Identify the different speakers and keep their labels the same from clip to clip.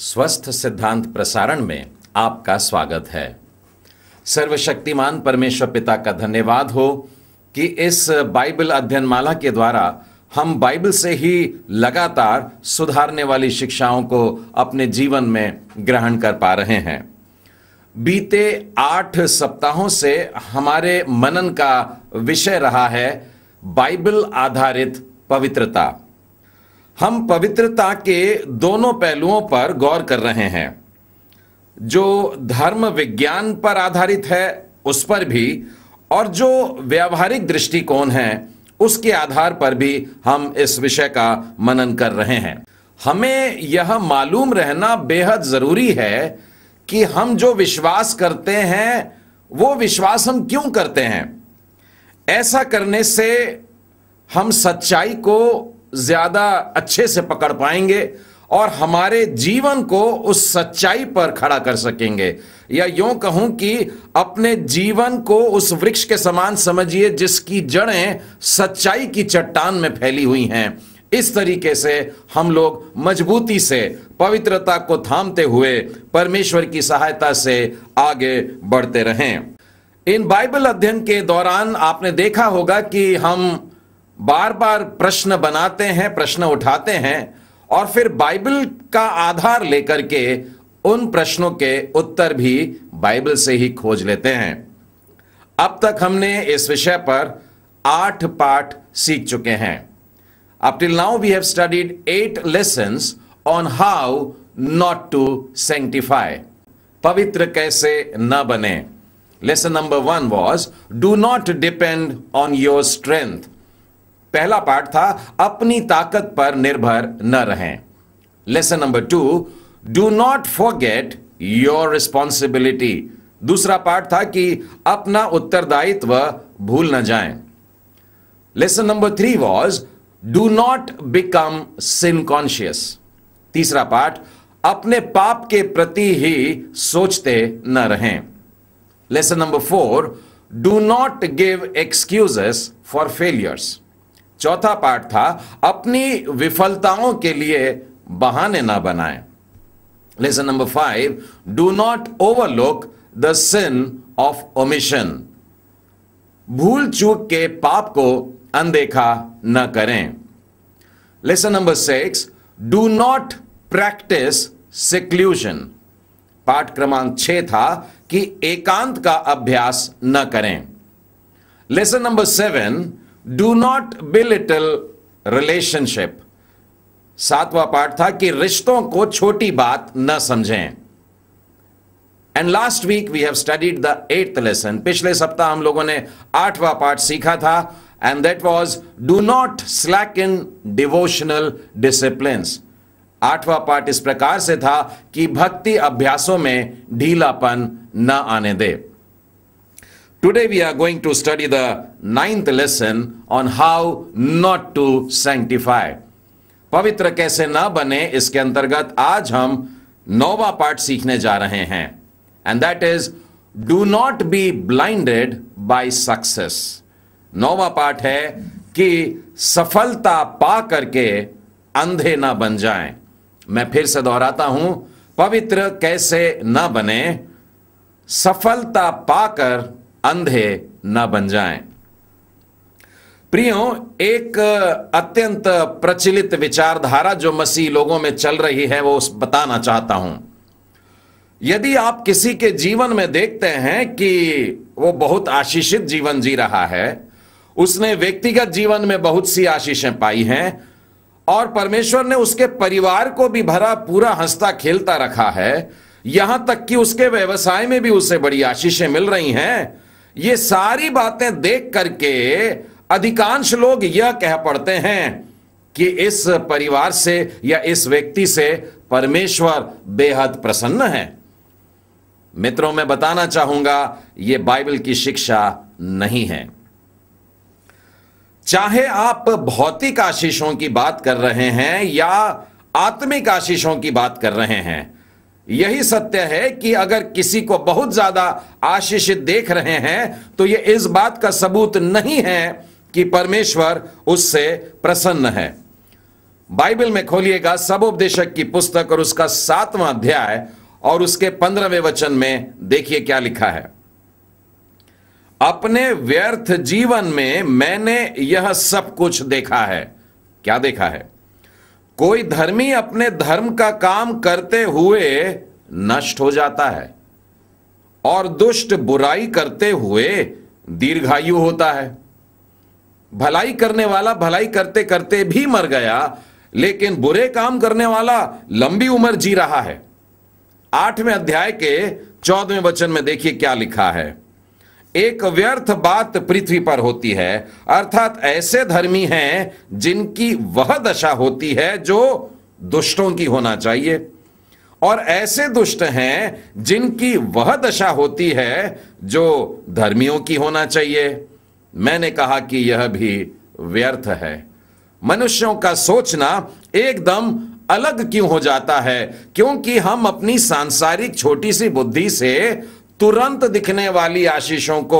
Speaker 1: स्वस्थ सिद्धांत प्रसारण में आपका स्वागत है सर्वशक्तिमान परमेश्वर पिता का धन्यवाद हो कि इस बाइबल अध्ययन माला के द्वारा हम बाइबल से ही लगातार सुधारने वाली शिक्षाओं को अपने जीवन में ग्रहण कर पा रहे हैं बीते आठ सप्ताहों से हमारे मनन का विषय रहा है बाइबल आधारित पवित्रता हम पवित्रता के दोनों पहलुओं पर गौर कर रहे हैं जो धर्म विज्ञान पर आधारित है उस पर भी और जो व्यावहारिक दृष्टिकोण है उसके आधार पर भी हम इस विषय का मनन कर रहे हैं हमें यह मालूम रहना बेहद ज़रूरी है कि हम जो विश्वास करते हैं वो विश्वास हम क्यों करते हैं ऐसा करने से हम सच्चाई को ज़्यादा अच्छे से पकड़ पाएंगे और हमारे जीवन को उस सच्चाई पर खड़ा कर सकेंगे या यूं कहूं कि अपने जीवन को उस वृक्ष के समान समझिए जिसकी जड़ें सच्चाई की चट्टान में फैली हुई हैं इस तरीके से हम लोग मजबूती से पवित्रता को थामते हुए परमेश्वर की सहायता से आगे बढ़ते रहें इन बाइबल अध्ययन के दौरान आपने देखा होगा कि हम बार बार प्रश्न बनाते हैं प्रश्न उठाते हैं और फिर बाइबल का आधार लेकर के उन प्रश्नों के उत्तर भी बाइबल से ही खोज लेते हैं अब तक हमने इस विषय पर आठ पाठ सीख चुके हैं up till now we have studied eight lesson on how not to sanctify पवित्र कैसे न बने lesson number one was do not depend on your strength पहला पार्ट था अपनी ताकत पर निर्भर न रहें lesson number two do not forget your responsibility दूसरा पार्ट था कि अपना उत्तरदायित्व भूल न जाएं। Lesson number three was do not become sin conscious तीसरा पार्ट अपने पाप के प्रति ही सोचते न रहें lesson number four do not give excuses for failures चौथा पाठ था अपनी विफलताओं के लिए बहाने ना बनाएं lesson number five do not overlook the sin of omission भूल चूक के पाप को अनदेखा न करें lesson number six do not practice seclusion पाठ क्रमांक छ था कि एकांत का अभ्यास न करें lesson number seven do not belittle relationship सातवां पाठ था कि रिश्तों को छोटी बात न समझें and last week we have studied the eighth lesson पिछले सप्ताह हम लोगों ने आठवां पाठ सीखा था and that was do not slack in devotional discipline आठवां पाठ इस प्रकार से था कि भक्ति अभ्यासों में ढीलापन न आने दे today we are going to study the ninth lesson on how not to sanctify पवित्र कैसे ना बने इसके अंतर्गत आज हम नौवा पाठ सीखने जा रहे हैं and that is do not be blinded by success नौवा पाठ है कि सफलता पा करके अंधे ना बन जाएं। मैं फिर से दोहराता हूं पवित्र कैसे ना बने सफलता पाकर अंधे ना बन जाएं। प्रियो एक अत्यंत प्रचलित विचारधारा जो मसीह लोगों में चल रही है वो बताना चाहता हूं यदि आप किसी के जीवन में देखते हैं कि वो बहुत आशीषित जीवन जी रहा है उसने व्यक्तिगत जीवन में बहुत सी आशीषें पाई हैं और परमेश्वर ने उसके परिवार को भी भरा पूरा हंसता खेलता रखा है यहां तक कि उसके व्यवसाय में भी उसे बड़ी आशीषें मिल रही हैं ये सारी बातें देख करके अधिकांश लोग यह कह पड़ते हैं कि इस परिवार से या इस व्यक्ति से परमेश्वर बेहद प्रसन्न है मित्रों मैं बताना चाहूंगा यह बाइबल की शिक्षा नहीं है चाहे आप भौतिक आशीषों की बात कर रहे हैं या आत्मिक आशीषों की बात कर रहे हैं यही सत्य है कि अगर किसी को बहुत ज्यादा आशीष देख रहे हैं तो यह इस बात का सबूत नहीं है कि परमेश्वर उससे प्रसन्न है बाइबल में खोलिएगा सब उपदेशक की पुस्तक और उसका सातवां अध्याय और उसके पंद्रहवें वचन में देखिए क्या लिखा है अपने व्यर्थ जीवन में मैंने यह सब कुछ देखा है क्या देखा है कोई धर्मी अपने धर्म का काम करते हुए नष्ट हो जाता है और दुष्ट बुराई करते हुए दीर्घायु होता है भलाई करने वाला भलाई करते करते भी मर गया लेकिन बुरे काम करने वाला लंबी उम्र जी रहा है आठवें अध्याय के चौदहवें वचन में देखिए क्या लिखा है एक व्यर्थ बात पृथ्वी पर होती है अर्थात ऐसे धर्मी हैं जिनकी वह दशा होती है जो दुष्टों की होना चाहिए और ऐसे दुष्ट हैं जिनकी वह दशा होती है जो धर्मियों की होना चाहिए मैंने कहा कि यह भी व्यर्थ है मनुष्यों का सोचना एकदम अलग क्यों हो जाता है क्योंकि हम अपनी सांसारिक छोटी सी बुद्धि से तुरंत दिखने वाली आशीषों को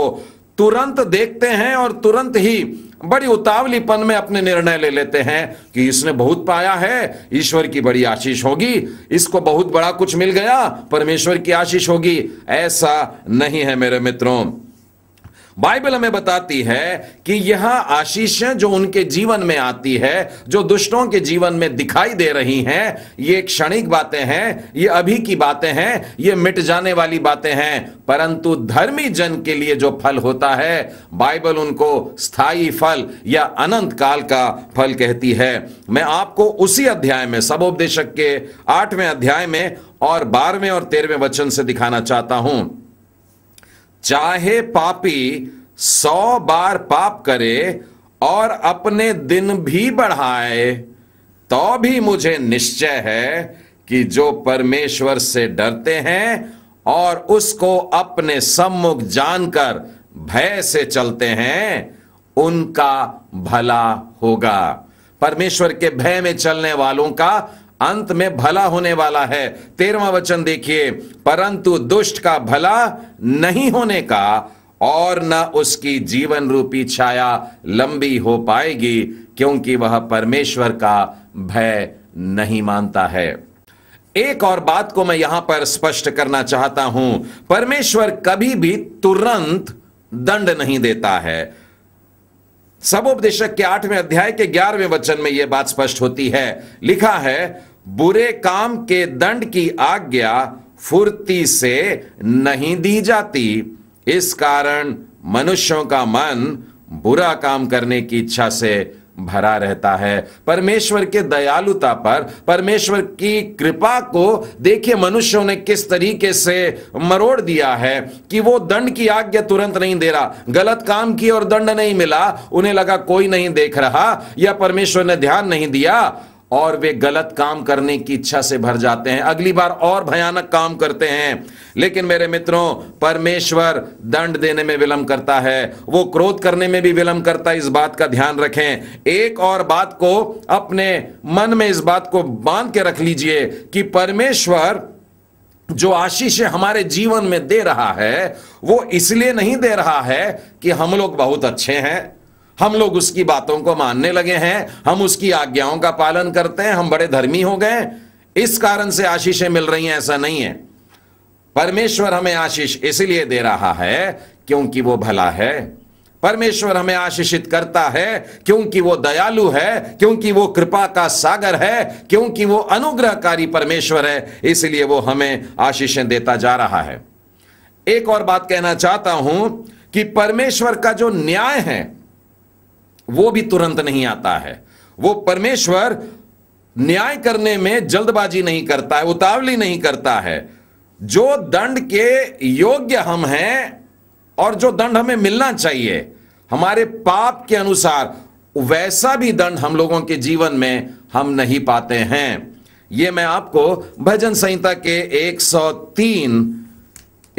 Speaker 1: तुरंत देखते हैं और तुरंत ही बड़ी उतावलीपन में अपने निर्णय ले लेते हैं कि इसने बहुत पाया है ईश्वर की बड़ी आशीष होगी इसको बहुत बड़ा कुछ मिल गया परमेश्वर की आशीष होगी ऐसा नहीं है मेरे मित्रों बाइबल हमें बताती है कि यह आशीषें जो उनके जीवन में आती है जो दुष्टों के जीवन में दिखाई दे रही हैं ये क्षणिक बातें हैं ये अभी की बातें हैं ये मिट जाने वाली बातें हैं परंतु धर्मी जन के लिए जो फल होता है बाइबल उनको स्थायी फल या अनंत काल का फल कहती है मैं आपको उसी अध्याय में सबोपदेशक के आठवें अध्याय में और बारहवें और तेरहवें वचन से दिखाना चाहता हूं चाहे पापी सौ बार पाप करे और अपने दिन भी बढ़ाए तो भी मुझे निश्चय है कि जो परमेश्वर से डरते हैं और उसको अपने सम्मुख जानकर भय से चलते हैं उनका भला होगा परमेश्वर के भय में चलने वालों का अंत में भला होने वाला है तेरवा वचन देखिए परंतु दुष्ट का भला नहीं होने का और न उसकी जीवन रूपी छाया लंबी हो पाएगी क्योंकि वह परमेश्वर का भय नहीं मानता है एक और बात को मैं यहां पर स्पष्ट करना चाहता हूं परमेश्वर कभी भी तुरंत दंड नहीं देता है सब उपदेशक के आठवें अध्याय के ग्यारहवें वचन में यह बात स्पष्ट होती है लिखा है बुरे काम के दंड की आज्ञा फुर्ती से नहीं दी जाती इस कारण मनुष्यों का मन बुरा काम करने की इच्छा से भरा रहता है परमेश्वर के दयालुता पर परमेश्वर की कृपा को देखिए मनुष्यों ने किस तरीके से मरोड़ दिया है कि वो दंड की आज्ञा तुरंत नहीं दे रहा गलत काम की और दंड नहीं मिला उन्हें लगा कोई नहीं देख रहा या परमेश्वर ने ध्यान नहीं दिया और वे गलत काम करने की इच्छा से भर जाते हैं अगली बार और भयानक काम करते हैं लेकिन मेरे मित्रों परमेश्वर दंड देने में विलंब करता है वो क्रोध करने में भी विलंब करता है इस बात का ध्यान रखें एक और बात को अपने मन में इस बात को बांध के रख लीजिए कि परमेश्वर जो आशीष हमारे जीवन में दे रहा है वो इसलिए नहीं दे रहा है कि हम लोग बहुत अच्छे हैं हम लोग उसकी बातों को मानने लगे हैं हम उसकी आज्ञाओं का पालन करते हैं हम बड़े धर्मी हो गए इस कारण से आशीषें मिल रही हैं ऐसा नहीं है परमेश्वर हमें आशीष इसलिए दे रहा है क्योंकि वो भला है परमेश्वर हमें आशीषित करता है क्योंकि वो दयालु है क्योंकि वो कृपा का सागर है क्योंकि वो अनुग्रहकारी परमेश्वर है इसलिए वो हमें आशीषें देता जा रहा है एक और बात कहना चाहता हूं कि परमेश्वर का जो न्याय है वो भी तुरंत नहीं आता है वो परमेश्वर न्याय करने में जल्दबाजी नहीं करता है उतावली नहीं करता है जो दंड के योग्य हम हैं और जो दंड हमें मिलना चाहिए हमारे पाप के अनुसार वैसा भी दंड हम लोगों के जीवन में हम नहीं पाते हैं ये मैं आपको भजन संहिता के 103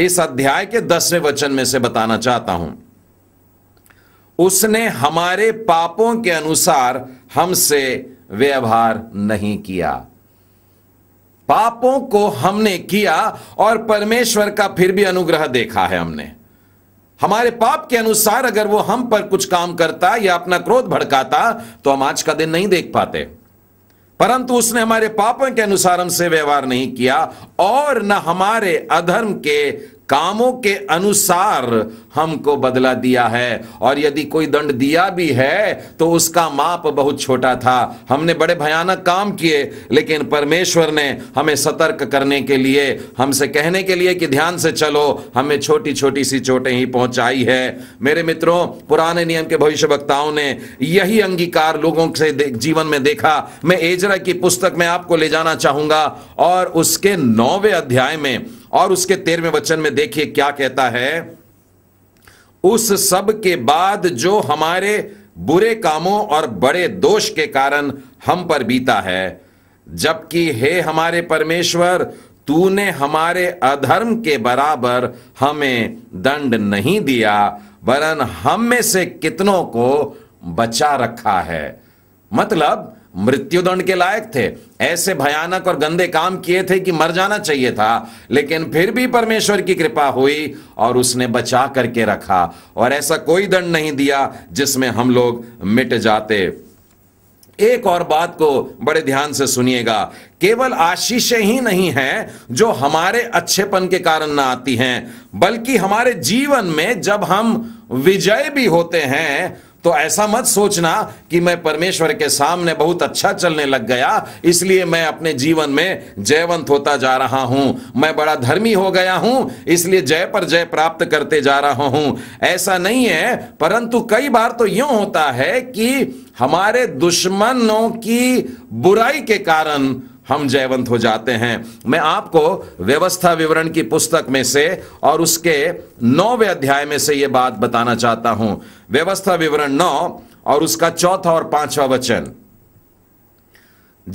Speaker 1: इस अध्याय के दसवें वचन में से बताना चाहता हूं उसने हमारे पापों के अनुसार हमसे व्यवहार नहीं किया पापों को हमने किया और परमेश्वर का फिर भी अनुग्रह देखा है हमने हमारे पाप के अनुसार अगर वो हम पर कुछ काम करता या अपना क्रोध भड़काता तो हम आज का दिन नहीं देख पाते परंतु उसने हमारे पापों के अनुसार हमसे व्यवहार नहीं किया और न हमारे अधर्म के कामों के अनुसार हमको बदला दिया है और यदि कोई दंड दिया भी है तो उसका माप बहुत छोटा था हमने बड़े भयानक काम किए लेकिन परमेश्वर ने हमें सतर्क करने के लिए हमसे कहने के लिए कि ध्यान से चलो हमें छोटी छोटी सी चोटें ही पहुंचाई है मेरे मित्रों पुराने नियम के भविष्य वक्ताओं ने यही अंगीकार लोगों से जीवन में देखा मैं एजरा की पुस्तक में आपको ले जाना चाहूंगा और उसके नौवे अध्याय में और उसके तेरहवें वचन में देखिए क्या कहता है उस सब के बाद जो हमारे बुरे कामों और बड़े दोष के कारण हम पर बीता है जबकि हे हमारे परमेश्वर तूने हमारे अधर्म के बराबर हमें दंड नहीं दिया वरन हम में से कितनों को बचा रखा है मतलब मृत्युदंड के लायक थे ऐसे भयानक और गंदे काम किए थे कि मर जाना चाहिए था लेकिन फिर भी परमेश्वर की कृपा हुई और उसने बचा करके रखा और ऐसा कोई दंड नहीं दिया जिसमें हम लोग मिट जाते एक और बात को बड़े ध्यान से सुनिएगा केवल आशीषें ही नहीं हैं जो हमारे अच्छेपन के कारण ना आती हैं बल्कि हमारे जीवन में जब हम विजय भी होते हैं तो ऐसा मत सोचना कि मैं परमेश्वर के सामने बहुत अच्छा चलने लग गया इसलिए मैं अपने जीवन में जयवंत होता जा रहा हूं मैं बड़ा धर्मी हो गया हूं इसलिए जय पर जय प्राप्त करते जा रहा हूं ऐसा नहीं है परंतु कई बार तो यूं होता है कि हमारे दुश्मनों की बुराई के कारण हम जयवंत हो जाते हैं मैं आपको व्यवस्था विवरण की पुस्तक में से और उसके नौवे अध्याय में से यह बात बताना चाहता हूं व्यवस्था विवरण नौ और उसका चौथा और पांचवा वचन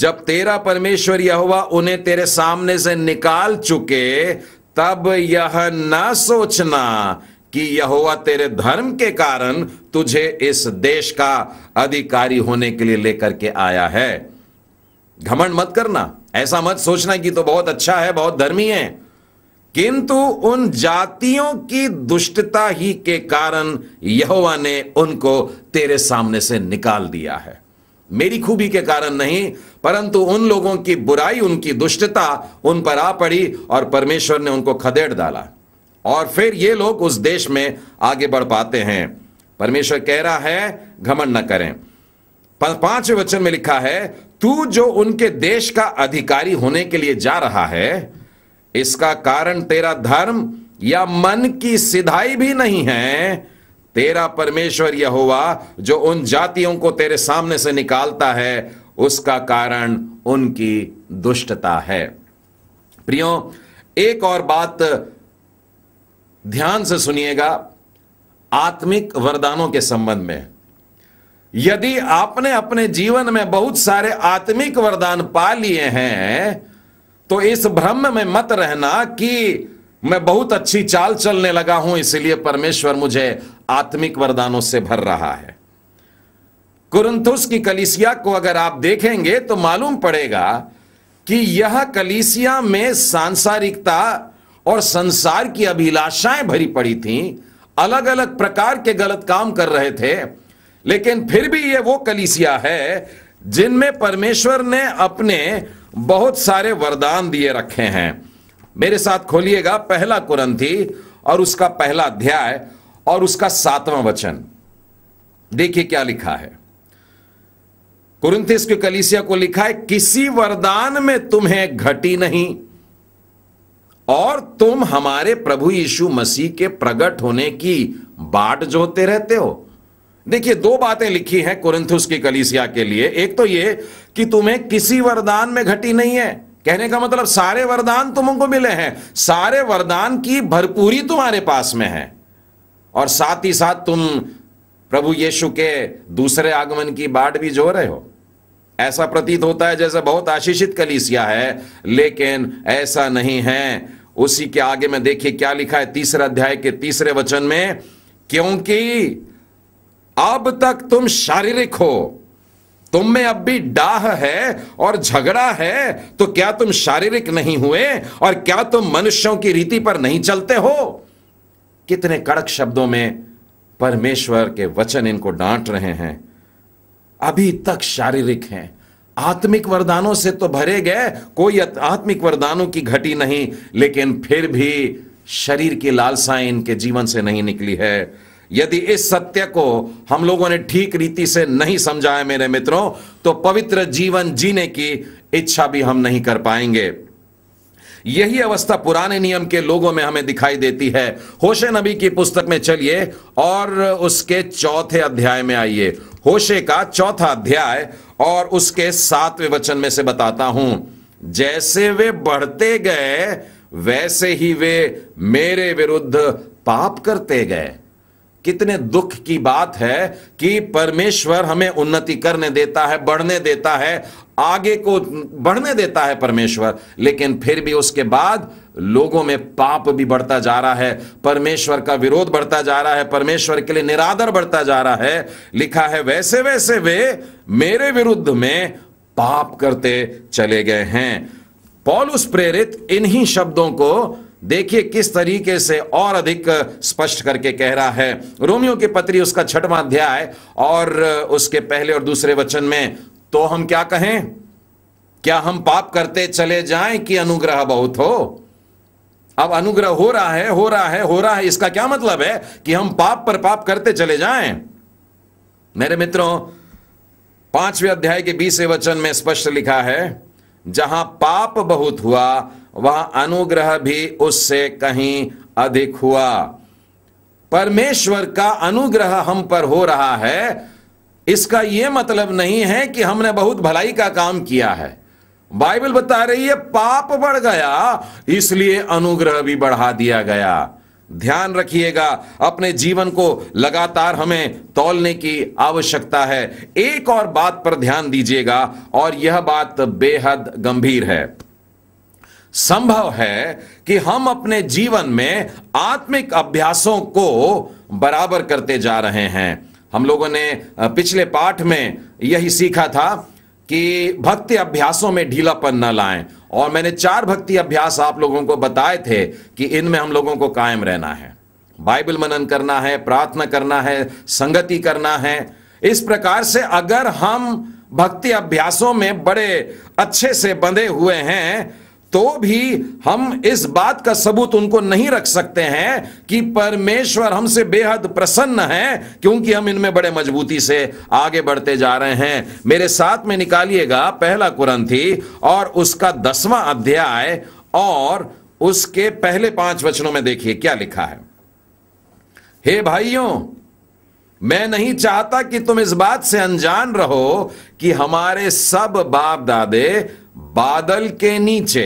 Speaker 1: जब तेरा परमेश्वर यह हुआ उन्हें तेरे सामने से निकाल चुके तब यह न सोचना कि यह हुआ तेरे धर्म के कारण तुझे इस देश का अधिकारी होने के लिए लेकर के आया है घमंड मत करना ऐसा मत सोचना कि तो बहुत अच्छा है बहुत धर्मी है किंतु उन जातियों की दुष्टता ही के कारण यहोवा ने उनको तेरे सामने से निकाल दिया है मेरी खूबी के कारण नहीं परंतु उन लोगों की बुराई उनकी दुष्टता उन पर आ पड़ी और परमेश्वर ने उनको खदेड़ डाला और फिर ये लोग उस देश में आगे बढ़ पाते हैं परमेश्वर कह रहा है घमंड न करें पांचवें वचन में लिखा है तू जो उनके देश का अधिकारी होने के लिए जा रहा है इसका कारण तेरा धर्म या मन की सिधाई भी नहीं है तेरा परमेश्वर यह हुआ जो उन जातियों को तेरे सामने से निकालता है उसका कारण उनकी दुष्टता है प्रियो एक और बात ध्यान से सुनिएगा आत्मिक वरदानों के संबंध में यदि आपने अपने जीवन में बहुत सारे आत्मिक वरदान पा लिए हैं तो इस भ्रम में मत रहना कि मैं बहुत अच्छी चाल चलने लगा हूं इसलिए परमेश्वर मुझे आत्मिक वरदानों से भर रहा है कुरंथुस की कलिसिया को अगर आप देखेंगे तो मालूम पड़ेगा कि यह कलिसिया में सांसारिकता और संसार की अभिलाषाएं भरी पड़ी थीं अलग अलग प्रकार के गलत काम कर रहे थे लेकिन फिर भी ये वो कलीसिया है जिनमें परमेश्वर ने अपने बहुत सारे वरदान दिए रखे हैं मेरे साथ खोलिएगा पहला कुरंथी और उसका पहला अध्याय और उसका सातवां वचन देखिए क्या लिखा है कुरंथिस इसके कलीसिया को लिखा है किसी वरदान में तुम्हें घटी नहीं और तुम हमारे प्रभु यीशु मसीह के प्रकट होने की बाट जोते रहते हो देखिए दो बातें लिखी हैं कुरंथुस की कलीसिया के लिए एक तो ये कि तुम्हें किसी वरदान में घटी नहीं है कहने का मतलब सारे वरदान तुमको मिले हैं सारे वरदान की भरपूरी तुम्हारे पास में है और साथ ही साथ तुम प्रभु यीशु के दूसरे आगमन की बाट भी जो रहे हो ऐसा प्रतीत होता है जैसे बहुत आशीषित कलीसिया है लेकिन ऐसा नहीं है उसी के आगे में देखिए क्या लिखा है तीसरे अध्याय के तीसरे वचन में क्योंकि अब तक तुम शारीरिक हो तुम में अब भी डाह है और झगड़ा है तो क्या तुम शारीरिक नहीं हुए और क्या तुम मनुष्यों की रीति पर नहीं चलते हो कितने कड़क शब्दों में परमेश्वर के वचन इनको डांट रहे हैं अभी तक शारीरिक हैं आत्मिक वरदानों से तो भरे गए कोई आत्मिक वरदानों की घटी नहीं लेकिन फिर भी शरीर की लालसाएं इनके जीवन से नहीं निकली है यदि इस सत्य को हम लोगों ने ठीक रीति से नहीं समझा है मेरे मित्रों तो पवित्र जीवन जीने की इच्छा भी हम नहीं कर पाएंगे यही अवस्था पुराने नियम के लोगों में हमें दिखाई देती है होशे नबी की पुस्तक में चलिए और उसके चौथे अध्याय में आइए होशे का चौथा अध्याय और उसके सातवें वचन में से बताता हूं जैसे वे बढ़ते गए वैसे ही वे मेरे विरुद्ध पाप करते गए कितने दुख की बात है कि परमेश्वर हमें उन्नति करने देता है बढ़ने देता है आगे को बढ़ने देता है परमेश्वर लेकिन फिर भी उसके बाद लोगों में पाप भी बढ़ता जा रहा है परमेश्वर का विरोध बढ़ता जा रहा है परमेश्वर के लिए निरादर बढ़ता जा रहा है लिखा है वैसे वैसे वे मेरे विरुद्ध में पाप करते चले गए हैं पॉलुस प्रेरित इन्हीं शब्दों को देखिए किस तरीके से और अधिक स्पष्ट करके कह रहा है रोमियो की पत्री उसका छठवा अध्याय और उसके पहले और दूसरे वचन में तो हम क्या कहें क्या हम पाप करते चले जाएं कि अनुग्रह बहुत हो अब अनुग्रह हो रहा है हो रहा है हो रहा है इसका क्या मतलब है कि हम पाप पर पाप करते चले जाएं मेरे मित्रों पांचवें अध्याय के बीसवें वचन में स्पष्ट लिखा है जहां पाप बहुत हुआ वहां अनुग्रह भी उससे कहीं अधिक हुआ परमेश्वर का अनुग्रह हम पर हो रहा है इसका यह मतलब नहीं है कि हमने बहुत भलाई का काम किया है बाइबल बता रही है पाप बढ़ गया इसलिए अनुग्रह भी बढ़ा दिया गया ध्यान रखिएगा अपने जीवन को लगातार हमें तौलने की आवश्यकता है एक और बात पर ध्यान दीजिएगा और यह बात बेहद गंभीर है संभव है कि हम अपने जीवन में आत्मिक अभ्यासों को बराबर करते जा रहे हैं हम लोगों ने पिछले पाठ में यही सीखा था कि भक्ति अभ्यासों में ढीलापन न लाएं और मैंने चार भक्ति अभ्यास आप लोगों को बताए थे कि इनमें हम लोगों को कायम रहना है बाइबल मनन करना है प्रार्थना करना है संगति करना है इस प्रकार से अगर हम भक्ति अभ्यासों में बड़े अच्छे से बंधे हुए हैं तो भी हम इस बात का सबूत उनको नहीं रख सकते हैं कि परमेश्वर हमसे बेहद प्रसन्न है क्योंकि हम इनमें बड़े मजबूती से आगे बढ़ते जा रहे हैं मेरे साथ में निकालिएगा पहला कुरंथी और उसका दसवां अध्याय और उसके पहले पांच वचनों में देखिए क्या लिखा है हे भाइयों मैं नहीं चाहता कि तुम इस बात से अनजान रहो कि हमारे सब बाप दादे बादल के नीचे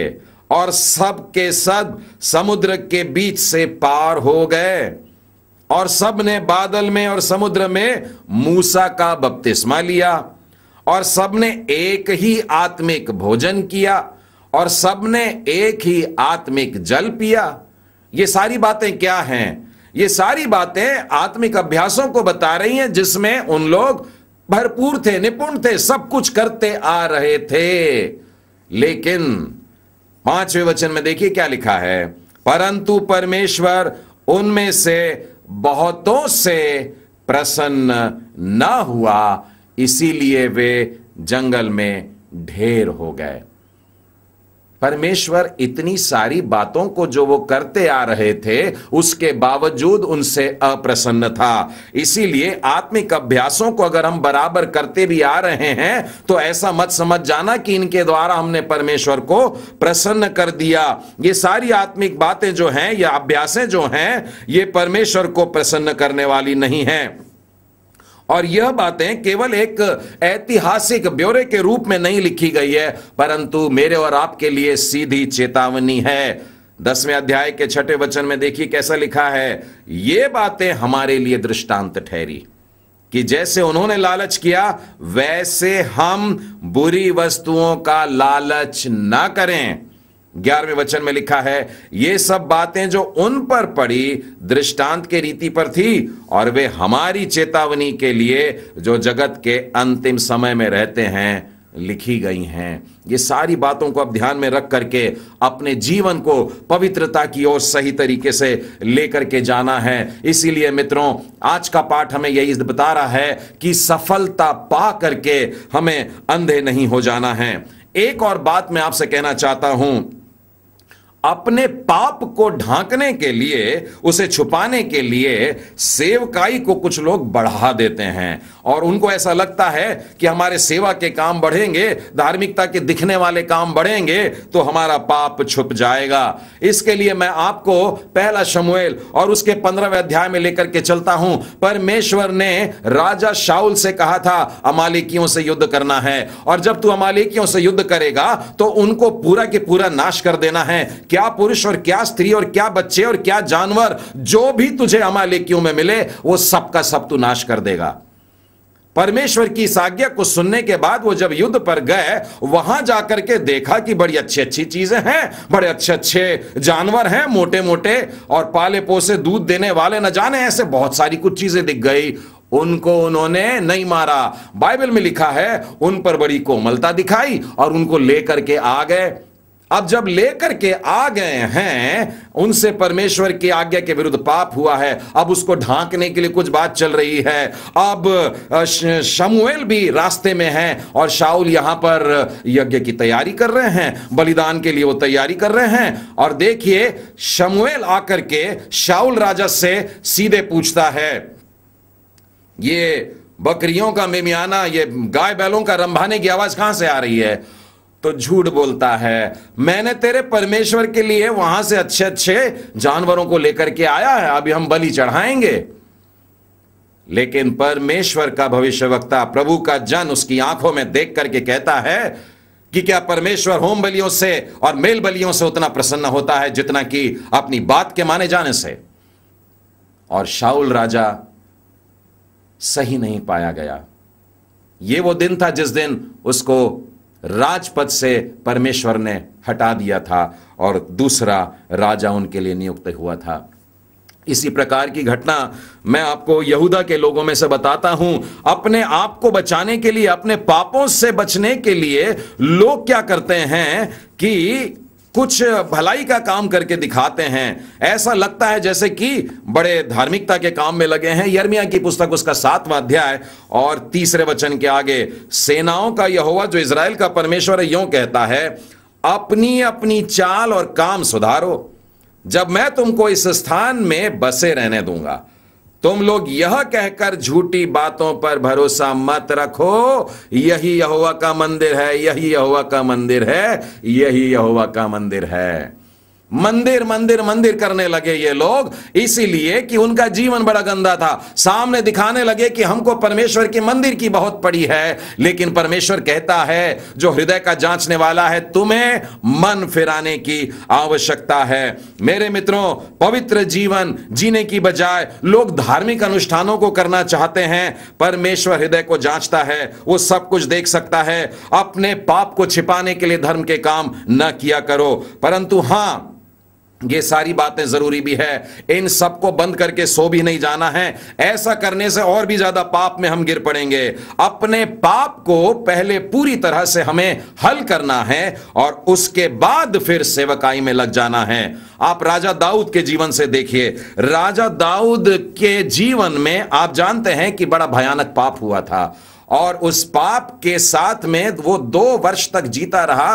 Speaker 1: और सब के सब समुद्र के बीच से पार हो गए और सब ने बादल में और समुद्र में मूसा का बपतिस्मा लिया और सब ने एक ही आत्मिक भोजन किया और सब ने एक ही आत्मिक जल पिया ये सारी बातें क्या हैं ये सारी बातें आत्मिक अभ्यासों को बता रही हैं जिसमें उन लोग भरपूर थे निपुण थे सब कुछ करते आ रहे थे लेकिन पांचवें वचन में देखिए क्या लिखा है परंतु परमेश्वर उनमें से बहुतों से प्रसन्न न हुआ इसीलिए वे जंगल में ढेर हो गए परमेश्वर इतनी सारी बातों को जो वो करते आ रहे थे उसके बावजूद उनसे अप्रसन्न था इसीलिए आत्मिक अभ्यासों को अगर हम बराबर करते भी आ रहे हैं तो ऐसा मत समझ जाना कि इनके द्वारा हमने परमेश्वर को प्रसन्न कर दिया ये सारी आत्मिक बातें जो हैं या अभ्यासें जो हैं ये परमेश्वर को प्रसन्न करने वाली नहीं है और यह बातें केवल एक ऐतिहासिक ब्यौरे के रूप में नहीं लिखी गई है परंतु मेरे और आपके लिए सीधी चेतावनी है दसवें अध्याय के छठे वचन में देखिए कैसा लिखा है ये बातें हमारे लिए दृष्टांत ठहरी कि जैसे उन्होंने लालच किया वैसे हम बुरी वस्तुओं का लालच ना करें ग्यारहवें वचन में लिखा है ये सब बातें जो उन पर पड़ी दृष्टांत के रीति पर थी और वे हमारी चेतावनी के लिए जो जगत के अंतिम समय में रहते हैं लिखी गई हैं ये सारी बातों को अब ध्यान में रख करके अपने जीवन को पवित्रता की ओर सही तरीके से लेकर के जाना है इसीलिए मित्रों आज का पाठ हमें यही बता रहा है कि सफलता पा करके हमें अंधे नहीं हो जाना है एक और बात मैं आपसे कहना चाहता हूं अपने पाप को ढांकने के लिए उसे छुपाने के लिए सेवकाई को कुछ लोग बढ़ा देते हैं और उनको ऐसा लगता है कि हमारे सेवा के काम बढ़ेंगे धार्मिकता के दिखने वाले काम बढ़ेंगे तो हमारा पाप छुप जाएगा इसके लिए मैं आपको पहला शमुएल और उसके पंद्रहवें अध्याय में लेकर के चलता हूं परमेश्वर ने राजा शाउल से कहा था अमालिकियों से युद्ध करना है और जब तू अमालिकियों से युद्ध करेगा तो उनको पूरा के पूरा नाश कर देना है क्या क्या पुरुष और क्या स्त्री और क्या बच्चे और क्या जानवर जो भी तुझे अमालेकियों में मिले वो सबका सब तू नाश कर देगा परमेश्वर की इस आज्ञा को सुनने के बाद वो जब युद्ध पर गए वहां जाकर के देखा कि बड़ी अच्छी अच्छी चीजें हैं बड़े अच्छे अच्छे जानवर हैं मोटे मोटे और पाले पोसे दूध देने वाले न जाने ऐसे बहुत सारी कुछ चीजें दिख गई उनको उन्होंने नहीं मारा बाइबल में लिखा है उन पर बड़ी कोमलता दिखाई और उनको लेकर के आ गए अब जब लेकर के आ गए हैं उनसे परमेश्वर की आज्ञा के विरुद्ध पाप हुआ है अब उसको ढांकने के लिए कुछ बात चल रही है अब शमुएल भी रास्ते में है और शाउल यहां पर यज्ञ की तैयारी कर रहे हैं बलिदान के लिए वो तैयारी कर रहे हैं और देखिए शमुएल आकर के शाउल राजा से सीधे पूछता है ये बकरियों का मेमियाना ये गाय बैलों का रंभाने की आवाज कहां से आ रही है तो झूठ बोलता है मैंने तेरे परमेश्वर के लिए वहां से अच्छे अच्छे जानवरों को लेकर के आया है अभी हम बलि चढ़ाएंगे लेकिन परमेश्वर का भविष्यवक्ता प्रभु का जन उसकी आंखों में देख करके कहता है कि क्या परमेश्वर होम बलियों से और मेल बलियों से उतना प्रसन्न होता है जितना कि अपनी बात के माने जाने से और शाउल राजा सही नहीं पाया गया ये वो दिन था जिस दिन उसको राजपद से परमेश्वर ने हटा दिया था और दूसरा राजा उनके लिए नियुक्त हुआ था इसी प्रकार की घटना मैं आपको यहूदा के लोगों में से बताता हूं अपने आप को बचाने के लिए अपने पापों से बचने के लिए लोग क्या करते हैं कि कुछ भलाई का काम करके दिखाते हैं ऐसा लगता है जैसे कि बड़े धार्मिकता के काम में लगे हैं यर्मिया की पुस्तक उसका सातवां अध्याय और तीसरे वचन के आगे सेनाओं का हुआ जो इसराइल का परमेश्वर है कहता है अपनी अपनी चाल और काम सुधारो जब मैं तुमको इस स्थान में बसे रहने दूंगा तुम लोग यह कहकर झूठी बातों पर भरोसा मत रखो यही यहुआ का मंदिर है यही यहुआ का मंदिर है यही यहुआ का मंदिर है मंदिर मंदिर मंदिर करने लगे ये लोग इसीलिए कि उनका जीवन बड़ा गंदा था सामने दिखाने लगे कि हमको परमेश्वर के मंदिर की बहुत पड़ी है लेकिन परमेश्वर कहता है जो हृदय का जांचने वाला है तुम्हें मन फिराने की आवश्यकता है मेरे मित्रों पवित्र जीवन जीने की बजाय लोग धार्मिक अनुष्ठानों को करना चाहते हैं परमेश्वर हृदय को जांचता है वो सब कुछ देख सकता है अपने पाप को छिपाने के लिए धर्म के काम न किया करो परंतु हां ये सारी बातें ज़रूरी भी है इन सबको बंद करके सो भी नहीं जाना है ऐसा करने से और भी ज़्यादा पाप में हम गिर पड़ेंगे अपने पाप को पहले पूरी तरह से हमें हल करना है और उसके बाद फिर सेवकाई में लग जाना है आप राजा दाऊद के जीवन से देखिए राजा दाऊद के जीवन में आप जानते हैं कि बड़ा भयानक पाप हुआ था और उस पाप के साथ में वो दो वर्ष तक जीता रहा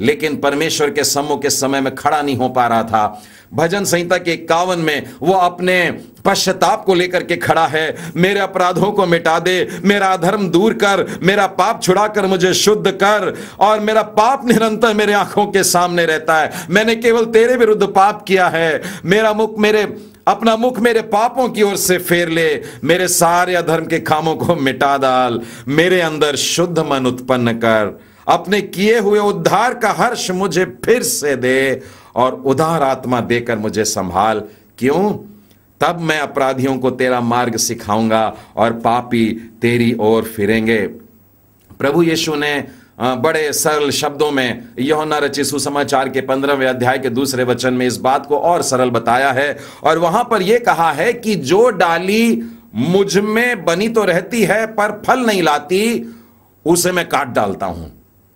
Speaker 1: लेकिन परमेश्वर के सम्मुख के समय में खड़ा नहीं हो पा रहा था भजन संहिता के इक्यावन में वो अपने पश्चाताप को लेकर के खड़ा है मेरे अपराधों को मिटा दे मेरा धर्म दूर कर मेरा पाप छुड़ा कर मुझे शुद्ध कर और मेरा पाप निरंतर मेरे आंखों के सामने रहता है मैंने केवल तेरे विरुद्ध पाप किया है मेरा मुख मेरे अपना मुख मेरे पापों की ओर से फेर ले मेरे सारे अधर्म के कामों को मिटा डाल मेरे अंदर शुद्ध मन उत्पन्न कर अपने किए हुए उद्धार का हर्ष मुझे फिर से दे और उदार आत्मा देकर मुझे संभाल क्यों तब मैं अपराधियों को तेरा मार्ग सिखाऊंगा और पापी तेरी ओर फिरेंगे प्रभु यीशु ने बड़े सरल शब्दों में न रचि सुसमाचार के पंद्रहवें अध्याय के दूसरे वचन में इस बात को और सरल बताया है और वहां पर यह कहा है कि जो डाली मुझ में बनी तो रहती है पर फल नहीं लाती उसे मैं काट डालता हूं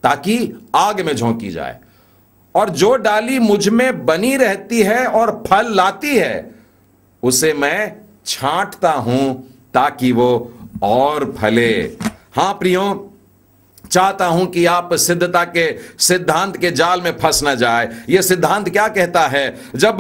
Speaker 1: ताकि आग में झोंकी जाए और जो डाली मुझ में बनी रहती है और फल लाती है उसे मैं छांटता हूं ताकि वो और फले हां प्रियो चाहता हूं कि आप सिद्धता के सिद्धांत के जाल में फंस ना जाए ये सिद्धांत क्या कहता है जब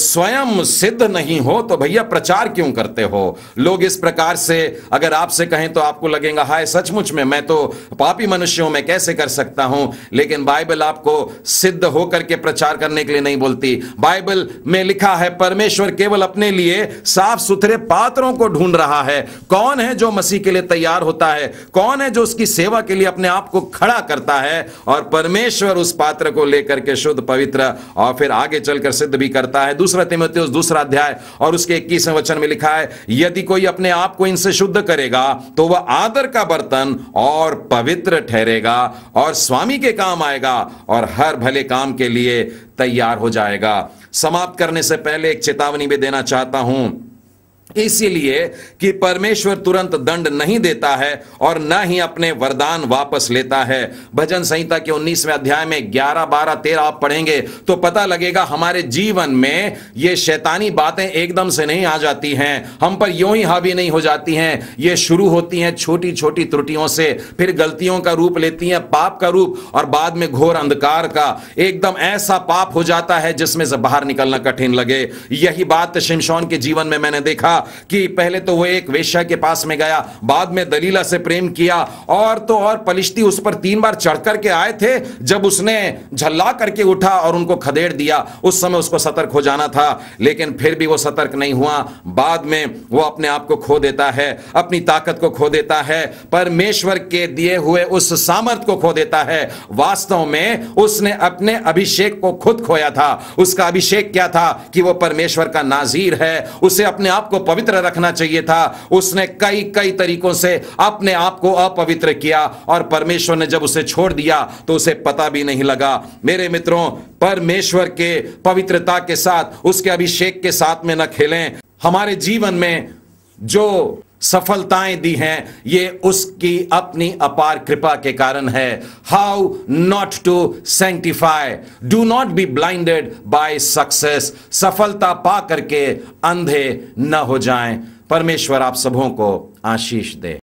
Speaker 1: स्वयं सिद्ध नहीं हो तो भैया प्रचार क्यों करते हो लोग इस प्रकार से अगर आपसे कहें तो आपको लगेगा हाय सचमुच में मैं तो पापी मनुष्य हूं मैं कैसे कर सकता हूं लेकिन बाइबल आपको सिद्ध होकर के प्रचार करने के लिए नहीं बोलती बाइबल में लिखा है परमेश्वर केवल अपने लिए साफ सुथरे पात्रों को ढूंढ रहा है कौन है जो मसीह के लिए तैयार होता है कौन है जो उसकी सेवा के लिए अपने आप को खड़ा करता है और परमेश्वर उस पात्र को लेकर के शुद्ध पवित्र और फिर आगे चलकर सिद्ध भी करता है दूसरा तिमोथियस दूसरा अध्याय और उसके इक्कीस वचन में लिखा है यदि कोई अपने आप को इनसे शुद्ध करेगा तो वह आदर का बर्तन और पवित्र ठहरेगा और स्वामी के काम आएगा और हर भले काम के लिए तैयार हो जाएगा समाप्त करने से पहले एक चेतावनी भी देना चाहता हूं इसीलिए कि परमेश्वर तुरंत दंड नहीं देता है और न ही अपने वरदान वापस लेता है भजन संहिता के 19वें अध्याय में 11, 12, 13 आप पढ़ेंगे तो पता लगेगा हमारे जीवन में ये शैतानी बातें एकदम से नहीं आ जाती हैं हम पर यूं ही हावी नहीं हो जाती हैं ये शुरू होती हैं छोटी छोटी त्रुटियों से फिर गलतियों का रूप लेती हैं पाप का रूप और बाद में घोर अंधकार का एकदम ऐसा पाप हो जाता है जिसमें से बाहर निकलना कठिन लगे यही बात शिमशोन के जीवन में मैंने देखा कि पहले तो वो एक वेश्या के पास में गया बाद में दलीला से प्रेम किया और तो और पलिश्ती उस पर तीन बार चढ़ करके आए थे जब उसने झल्ला करके उठा और उनको खदेड़ दिया उस समय उसको सतर्क हो जाना था लेकिन फिर भी वो सतर्क नहीं हुआ बाद में वो अपने आप को खो देता है अपनी ताकत को खो देता है परमेश्वर के दिए हुए उस सामर्थ को खो देता है वास्तव में उसने अपने अभिषेक को खुद खोया था उसका अभिषेक क्या था कि वो परमेश्वर का नाजीर है उसे अपने आप को पवित्र रखना चाहिए था उसने कई कई तरीकों से अपने आप को अपवित्र किया और परमेश्वर ने जब उसे छोड़ दिया तो उसे पता भी नहीं लगा मेरे मित्रों परमेश्वर के पवित्रता के साथ उसके अभिषेक के साथ में न खेलें हमारे जीवन में जो सफलताएं दी हैं ये उसकी अपनी अपार कृपा के कारण है how not to sanctify do not be blinded by success सफलता पा करके अंधे न हो जाएं परमेश्वर आप सबों को आशीष दे